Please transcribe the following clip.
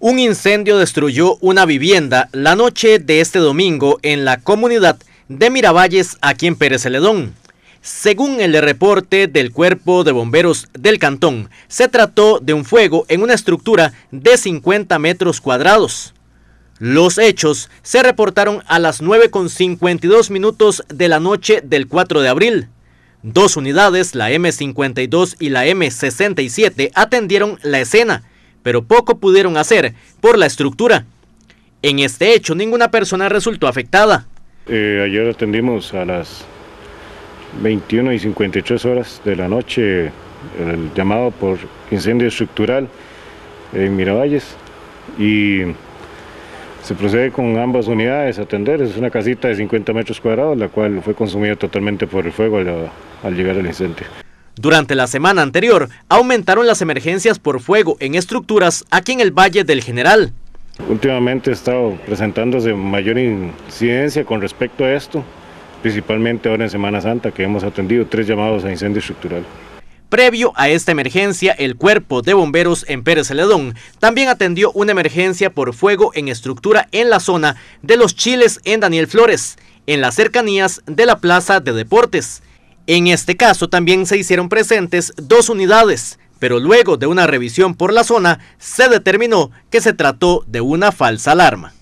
Un incendio destruyó una vivienda la noche de este domingo en la comunidad de Miravalles, aquí en Pérez Celedón. Según el reporte del Cuerpo de Bomberos del Cantón, se trató de un fuego en una estructura de 50 metros cuadrados. Los hechos se reportaron a las 9.52 minutos de la noche del 4 de abril. Dos unidades, la M52 y la M67, atendieron la escena pero poco pudieron hacer por la estructura. En este hecho, ninguna persona resultó afectada. Eh, ayer atendimos a las 21 y 53 horas de la noche el llamado por incendio estructural en Miravalles y se procede con ambas unidades a atender. Es una casita de 50 metros cuadrados, la cual fue consumida totalmente por el fuego al, al llegar al incendio. Durante la semana anterior, aumentaron las emergencias por fuego en estructuras aquí en el Valle del General. Últimamente ha estado presentándose mayor incidencia con respecto a esto, principalmente ahora en Semana Santa, que hemos atendido tres llamados a incendio estructural. Previo a esta emergencia, el cuerpo de bomberos en Pérez Celedón también atendió una emergencia por fuego en estructura en la zona de los Chiles en Daniel Flores, en las cercanías de la Plaza de Deportes. En este caso también se hicieron presentes dos unidades, pero luego de una revisión por la zona se determinó que se trató de una falsa alarma.